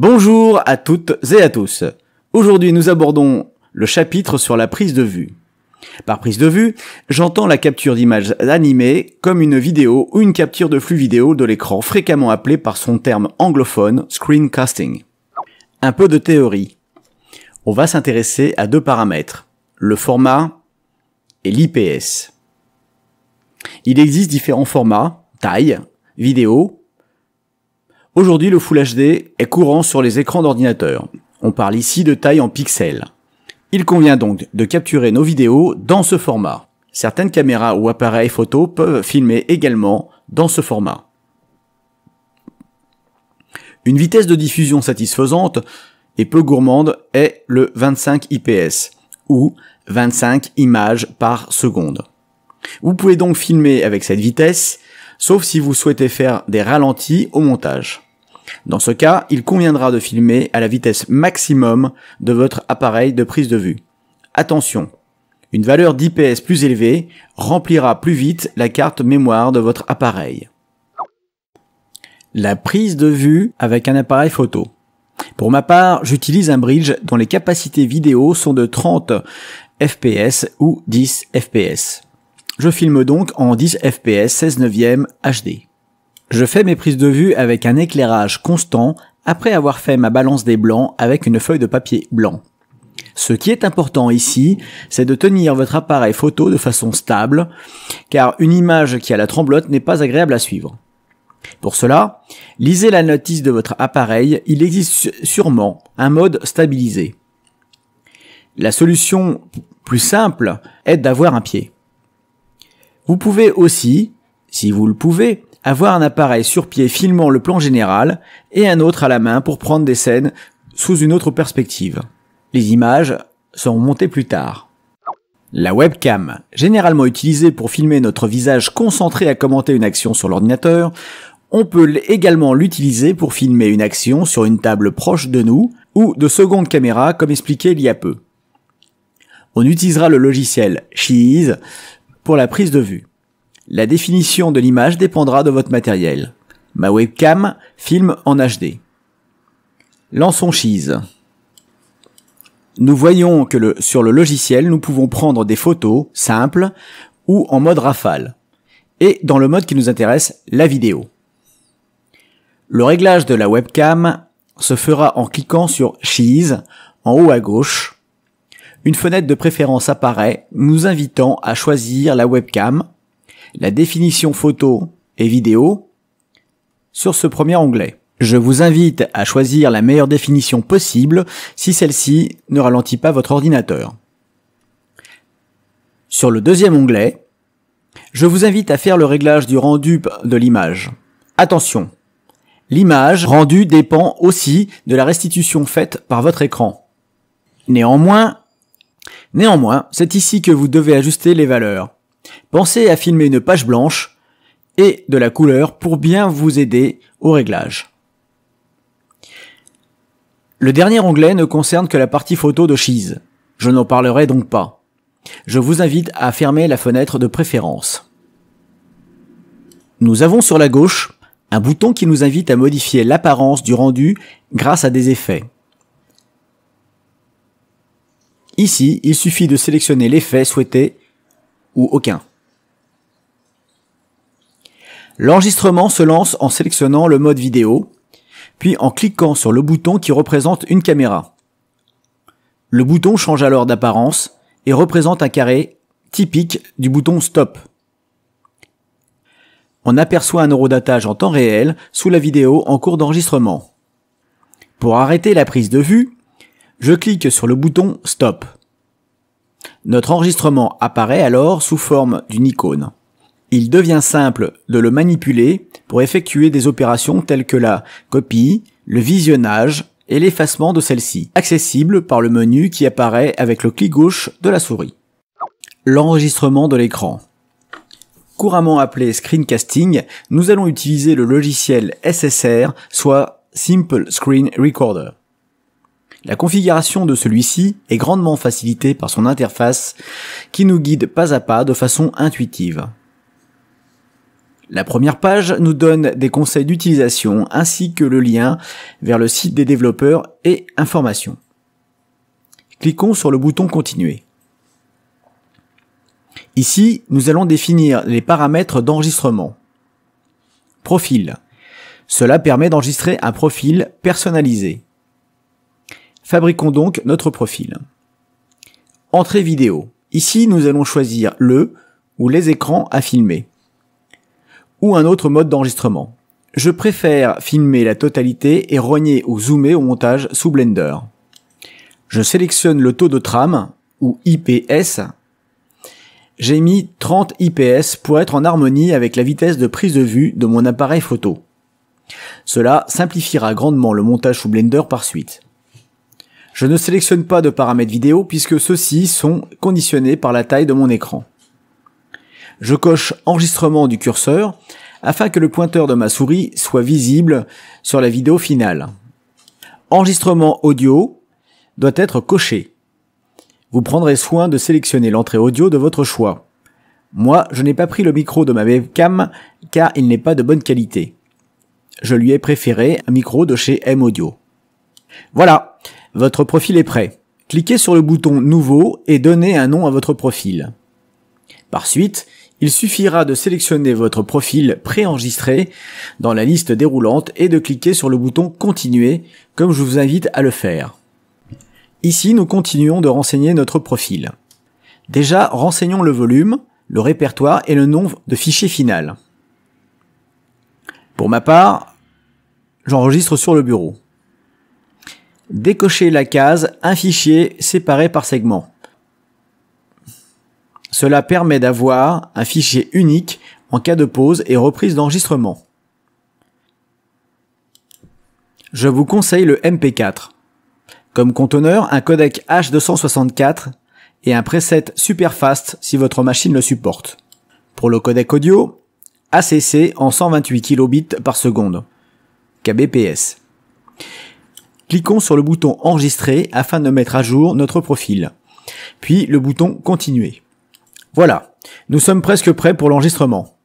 Bonjour à toutes et à tous. Aujourd'hui nous abordons le chapitre sur la prise de vue. Par prise de vue, j'entends la capture d'images animées comme une vidéo ou une capture de flux vidéo de l'écran fréquemment appelée par son terme anglophone screencasting. Un peu de théorie. On va s'intéresser à deux paramètres, le format et l'IPS. Il existe différents formats, taille, vidéo, Aujourd'hui, le Full HD est courant sur les écrans d'ordinateur. On parle ici de taille en pixels. Il convient donc de capturer nos vidéos dans ce format. Certaines caméras ou appareils photo peuvent filmer également dans ce format. Une vitesse de diffusion satisfaisante et peu gourmande est le 25 IPS ou 25 images par seconde. Vous pouvez donc filmer avec cette vitesse, sauf si vous souhaitez faire des ralentis au montage. Dans ce cas, il conviendra de filmer à la vitesse maximum de votre appareil de prise de vue. Attention, une valeur d'IPS plus élevée remplira plus vite la carte mémoire de votre appareil. La prise de vue avec un appareil photo. Pour ma part, j'utilise un bridge dont les capacités vidéo sont de 30 fps ou 10 fps. Je filme donc en 10 fps 16 neuvième HD. Je fais mes prises de vue avec un éclairage constant après avoir fait ma balance des blancs avec une feuille de papier blanc. Ce qui est important ici, c'est de tenir votre appareil photo de façon stable, car une image qui a la tremblote n'est pas agréable à suivre. Pour cela, lisez la notice de votre appareil, il existe sûrement un mode stabilisé. La solution plus simple est d'avoir un pied. Vous pouvez aussi si vous le pouvez, avoir un appareil sur pied filmant le plan général et un autre à la main pour prendre des scènes sous une autre perspective. Les images seront montées plus tard. La webcam, généralement utilisée pour filmer notre visage concentré à commenter une action sur l'ordinateur, on peut également l'utiliser pour filmer une action sur une table proche de nous ou de seconde caméra comme expliqué il y a peu. On utilisera le logiciel Cheese pour la prise de vue. La définition de l'image dépendra de votre matériel. Ma webcam filme en HD. Lançons Cheese. Nous voyons que le, sur le logiciel, nous pouvons prendre des photos simples ou en mode rafale. Et dans le mode qui nous intéresse, la vidéo. Le réglage de la webcam se fera en cliquant sur Cheese en haut à gauche. Une fenêtre de préférence apparaît, nous invitant à choisir la webcam la définition photo et vidéo sur ce premier onglet. Je vous invite à choisir la meilleure définition possible si celle-ci ne ralentit pas votre ordinateur. Sur le deuxième onglet, je vous invite à faire le réglage du rendu de l'image. Attention, l'image rendue dépend aussi de la restitution faite par votre écran. Néanmoins, néanmoins, c'est ici que vous devez ajuster les valeurs pensez à filmer une page blanche et de la couleur pour bien vous aider au réglage. Le dernier onglet ne concerne que la partie photo de Cheese. Je n'en parlerai donc pas. Je vous invite à fermer la fenêtre de préférence. Nous avons sur la gauche un bouton qui nous invite à modifier l'apparence du rendu grâce à des effets. Ici, il suffit de sélectionner l'effet souhaité ou aucun. L'enregistrement se lance en sélectionnant le mode vidéo, puis en cliquant sur le bouton qui représente une caméra. Le bouton change alors d'apparence et représente un carré typique du bouton Stop. On aperçoit un neurodatage en temps réel sous la vidéo en cours d'enregistrement. Pour arrêter la prise de vue, je clique sur le bouton Stop. Notre enregistrement apparaît alors sous forme d'une icône il devient simple de le manipuler pour effectuer des opérations telles que la copie, le visionnage et l'effacement de celle-ci, accessible par le menu qui apparaît avec le clic gauche de la souris. L'enregistrement de l'écran. Couramment appelé screencasting, nous allons utiliser le logiciel SSR, soit Simple Screen Recorder. La configuration de celui-ci est grandement facilitée par son interface qui nous guide pas à pas de façon intuitive. La première page nous donne des conseils d'utilisation ainsi que le lien vers le site des développeurs et informations. Cliquons sur le bouton Continuer. Ici, nous allons définir les paramètres d'enregistrement. Profil. Cela permet d'enregistrer un profil personnalisé. Fabriquons donc notre profil. Entrée vidéo. Ici, nous allons choisir le ou les écrans à filmer ou un autre mode d'enregistrement. Je préfère filmer la totalité et rogner ou zoomer au montage sous Blender. Je sélectionne le taux de trame, ou IPS. J'ai mis 30 IPS pour être en harmonie avec la vitesse de prise de vue de mon appareil photo. Cela simplifiera grandement le montage sous Blender par suite. Je ne sélectionne pas de paramètres vidéo puisque ceux-ci sont conditionnés par la taille de mon écran je coche enregistrement du curseur afin que le pointeur de ma souris soit visible sur la vidéo finale. Enregistrement audio doit être coché. Vous prendrez soin de sélectionner l'entrée audio de votre choix. Moi, je n'ai pas pris le micro de ma webcam car il n'est pas de bonne qualité. Je lui ai préféré un micro de chez M Audio. Voilà, votre profil est prêt. Cliquez sur le bouton Nouveau et donnez un nom à votre profil. Par suite, il suffira de sélectionner votre profil préenregistré dans la liste déroulante et de cliquer sur le bouton Continuer, comme je vous invite à le faire. Ici, nous continuons de renseigner notre profil. Déjà, renseignons le volume, le répertoire et le nombre de fichiers final. Pour ma part, j'enregistre sur le bureau. Décochez la case Un fichier séparé par segment. Cela permet d'avoir un fichier unique en cas de pause et reprise d'enregistrement. Je vous conseille le MP4. Comme conteneur, un codec H264 et un preset Superfast si votre machine le supporte. Pour le codec audio, ACC en 128 kilobits par seconde, kbps. Cliquons sur le bouton enregistrer afin de mettre à jour notre profil, puis le bouton continuer. Voilà, nous sommes presque prêts pour l'enregistrement.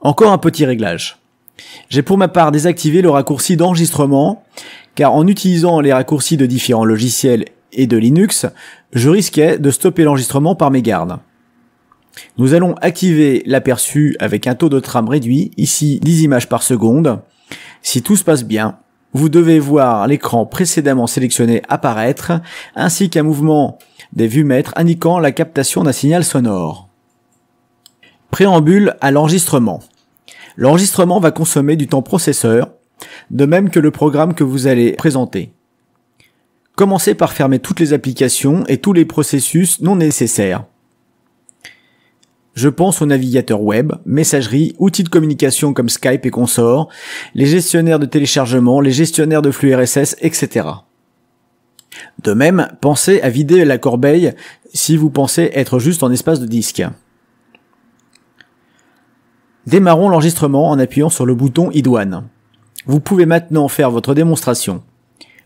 Encore un petit réglage. J'ai pour ma part désactivé le raccourci d'enregistrement, car en utilisant les raccourcis de différents logiciels et de Linux, je risquais de stopper l'enregistrement par mes gardes. Nous allons activer l'aperçu avec un taux de trame réduit, ici 10 images par seconde, si tout se passe bien vous devez voir l'écran précédemment sélectionné apparaître, ainsi qu'un mouvement des vues maîtres indiquant la captation d'un signal sonore. Préambule à l'enregistrement. L'enregistrement va consommer du temps processeur, de même que le programme que vous allez présenter. Commencez par fermer toutes les applications et tous les processus non nécessaires. Je pense aux navigateurs web, messagerie, outils de communication comme Skype et consorts, les gestionnaires de téléchargement, les gestionnaires de flux RSS, etc. De même, pensez à vider la corbeille si vous pensez être juste en espace de disque. Démarrons l'enregistrement en appuyant sur le bouton idoine. Vous pouvez maintenant faire votre démonstration.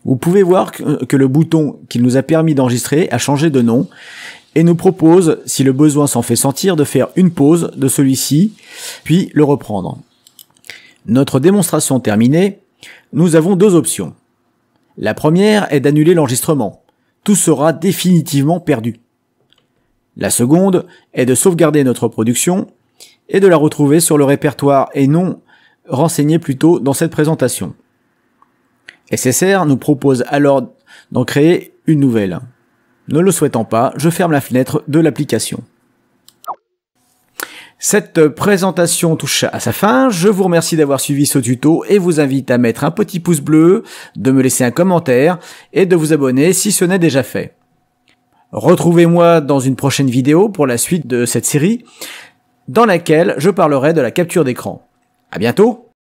Vous pouvez voir que euh, le bouton qui nous a permis d'enregistrer a changé de nom et nous propose, si le besoin s'en fait sentir, de faire une pause de celui-ci, puis le reprendre. Notre démonstration terminée, nous avons deux options. La première est d'annuler l'enregistrement. Tout sera définitivement perdu. La seconde est de sauvegarder notre production et de la retrouver sur le répertoire et non renseigné plus tôt dans cette présentation. SSR nous propose alors d'en créer une nouvelle. Ne le souhaitant pas, je ferme la fenêtre de l'application. Cette présentation touche à sa fin. Je vous remercie d'avoir suivi ce tuto et vous invite à mettre un petit pouce bleu, de me laisser un commentaire et de vous abonner si ce n'est déjà fait. Retrouvez-moi dans une prochaine vidéo pour la suite de cette série dans laquelle je parlerai de la capture d'écran. À bientôt!